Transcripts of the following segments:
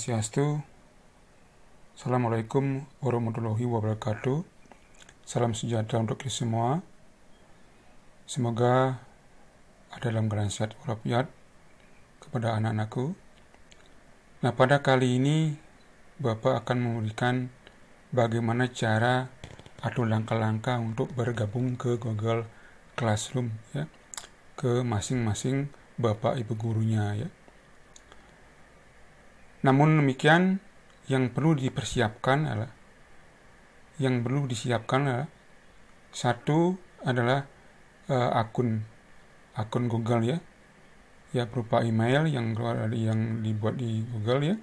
Swastiastu. Assalamualaikum warahmatullahi wabarakatuh. Salam sejahtera untuk kita semua. Semoga ada dalam keadaan sehat walafiat kepada anak-anakku. Nah, pada kali ini Bapak akan memberikan bagaimana cara atau langkah-langkah untuk bergabung ke Google Classroom ya ke masing-masing Bapak Ibu gurunya ya. Namun demikian, yang perlu dipersiapkan adalah yang perlu disiapkan adalah satu adalah uh, akun akun Google ya ya berupa email yang keluar dari yang dibuat di Google ya.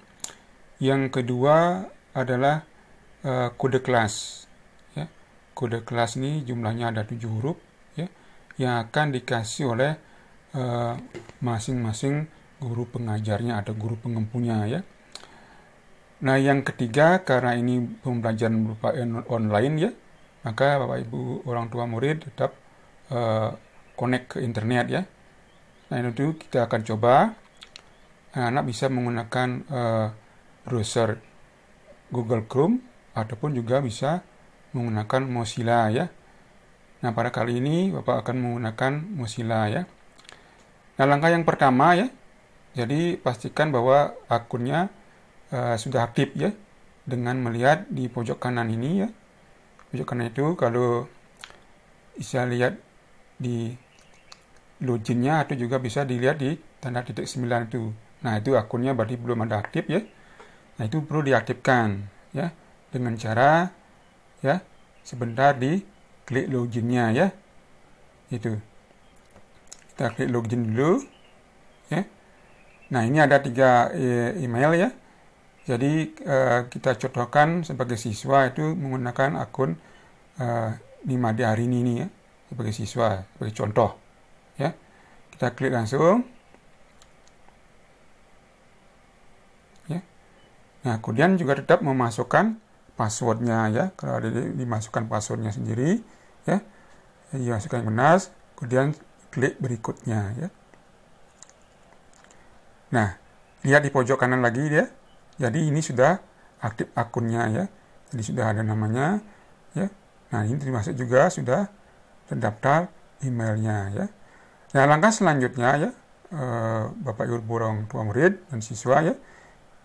Yang kedua adalah uh, kode kelas ya. Kode kelas ini jumlahnya ada tujuh huruf ya yang akan dikasih oleh eh, masing-masing uh, guru pengajarnya atau guru pengempunya ya. Nah, yang ketiga, karena ini pembelajaran berupa online ya, maka Bapak Ibu orang tua murid tetap uh, connect ke internet ya. Nah, itu kita akan coba anak-anak bisa menggunakan uh, browser Google Chrome ataupun juga bisa menggunakan Mozilla ya. Nah, pada kali ini Bapak akan menggunakan Mozilla ya. Nah, langkah yang pertama ya, jadi pastikan bahwa akunnya uh, sudah aktif ya dengan melihat di pojok kanan ini ya pojok kanan itu kalau bisa lihat di loginnya atau juga bisa dilihat di tanda titik 9 itu nah itu akunnya berarti belum ada aktif ya nah itu perlu diaktifkan ya dengan cara ya sebentar di klik loginnya ya itu kita klik login dulu ya nah ini ada tiga eh, email ya jadi uh, kita contohkan sebagai siswa itu menggunakan akun uh, eh, Nimadi hari ini ya sebagai siswa sebagai contoh ya kita klik langsung ya nah kemudian juga tetap memasukkan passwordnya ya kalau ada dimasukkan passwordnya sendiri ya dimasukkan yang benar kemudian klik berikutnya ya nah lihat di pojok kanan lagi dia ya. Jadi ini sudah aktif akunnya ya. Jadi sudah ada namanya ya. Nah, ini termasuk juga sudah terdaftar emailnya ya. Nah, langkah selanjutnya ya eh, Bapak Ibu Borong Tua Murid dan siswa ya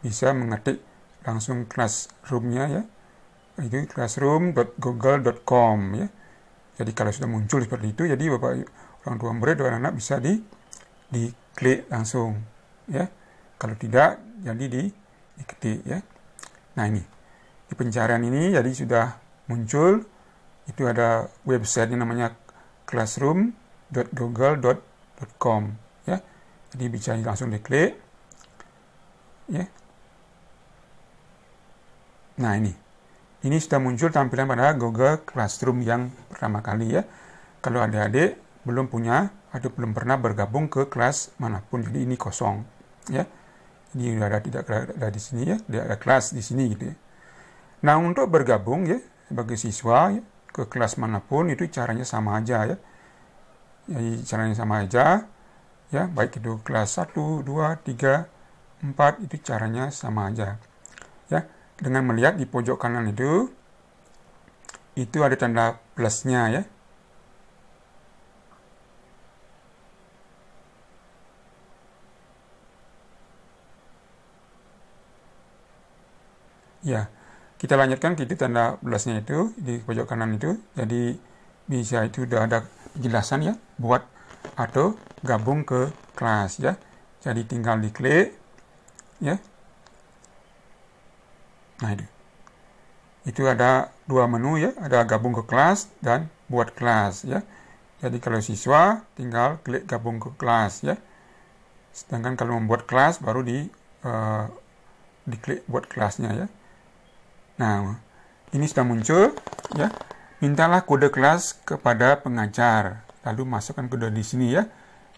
bisa mengetik langsung classroomnya ya itu classroom.google.com ya jadi kalau sudah muncul seperti itu jadi bapak orang tua murid dan anak bisa di diklik langsung ya kalau tidak jadi di ikuti ya. Nah ini di pencarian ini jadi sudah muncul itu ada website yang namanya classroom.google.com ya. Jadi bisa langsung diklik ya. Nah ini ini sudah muncul tampilan pada Google Classroom yang pertama kali ya. Kalau adik-adik belum punya, atau belum pernah bergabung ke kelas manapun, jadi ini kosong ya. Ini ada tidak ada di sini ya, tidak ada kelas di sini gitu ya. Nah, untuk bergabung ya sebagai siswa ya, ke kelas manapun itu caranya sama aja ya. Jadi caranya sama aja ya, baik itu kelas 1, 2, 3, 4 itu caranya sama aja. Ya, dengan melihat di pojok kanan itu itu ada tanda plusnya ya ya kita lanjutkan kita tanda belasnya itu di pojok kanan itu jadi bisa itu sudah ada penjelasan ya buat atau gabung ke kelas ya jadi tinggal diklik ya nah itu itu ada dua menu ya ada gabung ke kelas dan buat kelas ya jadi kalau siswa tinggal klik gabung ke kelas ya sedangkan kalau membuat kelas baru di uh, diklik buat kelasnya ya Nah, ini sudah muncul, ya. Mintalah kode kelas kepada pengajar. Lalu masukkan kode di sini ya.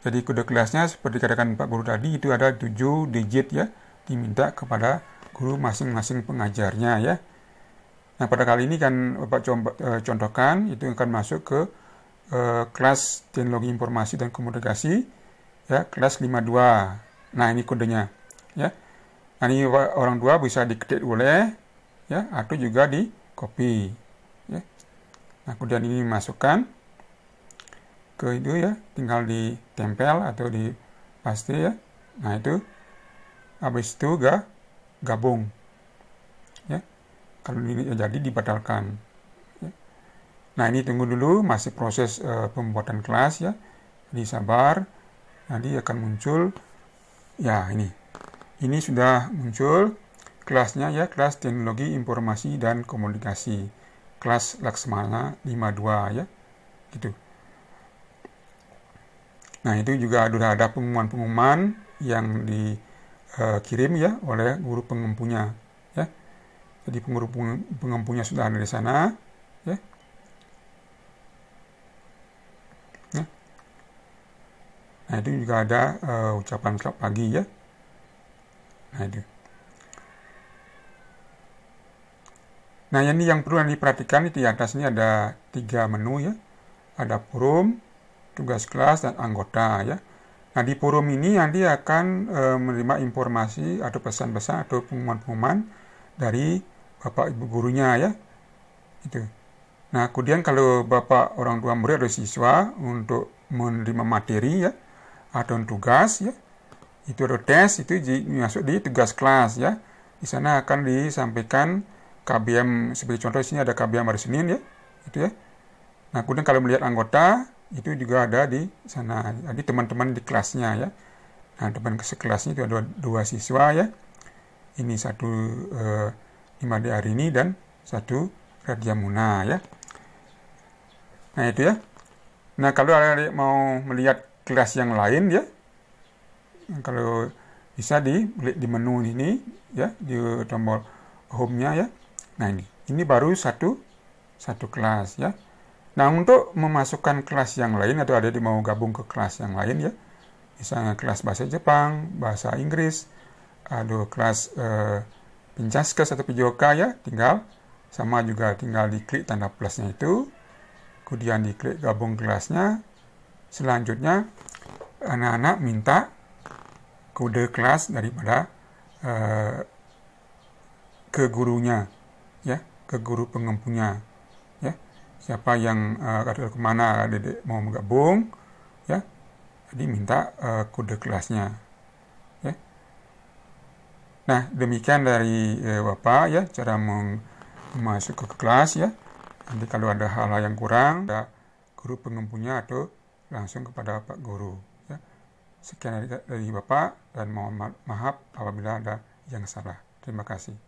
Jadi kode kelasnya seperti katakan Pak Guru tadi itu ada 7 digit ya. Diminta kepada guru masing-masing pengajarnya ya. Nah pada kali ini kan Bapak e, contohkan itu akan masuk ke eh, kelas teknologi informasi dan komunikasi ya kelas 52. Nah ini kodenya ya. Nah, ini orang tua bisa diketik oleh ya atau juga di copy ya. nah kemudian ini masukkan ke itu ya tinggal ditempel atau di paste ya nah itu habis itu ga gabung ya kalau ini ya jadi dibatalkan ya. nah ini tunggu dulu masih proses uh, pembuatan kelas ya jadi sabar nanti akan muncul ya ini ini sudah muncul Kelasnya ya kelas Teknologi Informasi dan Komunikasi. Kelas Laksmana 52 ya. Gitu. Nah, itu juga sudah ada pengumuman-pengumuman yang dikirim eh, uh, ya oleh guru pengempunya ya. Jadi guru pengempunya sudah ada di sana ya. ya. Nah, itu juga ada uh, ucapan selamat pagi ya. Nah, itu. Nah, ini yang perlu yang diperhatikan di atas ini ada tiga menu ya. Ada forum, tugas kelas, dan anggota ya. Nah, di forum ini nanti akan e, menerima informasi atau pesan-pesan atau pengumuman-pengumuman dari Bapak Ibu gurunya ya. Itu. Nah, kemudian kalau Bapak orang tua murid atau siswa untuk menerima materi ya atau tugas ya, itu ada tes itu masuk di tugas kelas ya. Di sana akan disampaikan KBM sebagai contoh di sini ada KBM hari Senin ya, itu ya. Nah, kemudian kalau melihat anggota itu juga ada di sana. Jadi teman-teman di kelasnya ya. Nah, teman sekelasnya itu ada dua siswa ya. Ini satu eh, hari ini dan satu Radia Muna ya. Nah, itu ya. Nah, kalau ada mau melihat kelas yang lain ya, kalau bisa di di menu ini ya di tombol home-nya ya Nah ini, ini baru satu satu kelas ya. Nah untuk memasukkan kelas yang lain atau ada yang mau gabung ke kelas yang lain ya, misalnya kelas bahasa Jepang, bahasa Inggris, aduh kelas eh, Pincaskes atau Pijoka ya, tinggal sama juga tinggal diklik tanda plusnya itu, kemudian diklik gabung kelasnya, selanjutnya anak-anak minta kode kelas daripada eh, ke gurunya ke guru pengempunya ya siapa yang uh, eh, ke kemana dedek mau menggabung ya jadi minta uh, kode kelasnya ya nah demikian dari uh, bapak ya cara masuk ke kelas ya nanti kalau ada hal, -hal yang kurang ada guru pengempunya atau langsung kepada pak guru ya sekian dari, dari bapak dan mohon maaf apabila ada yang salah terima kasih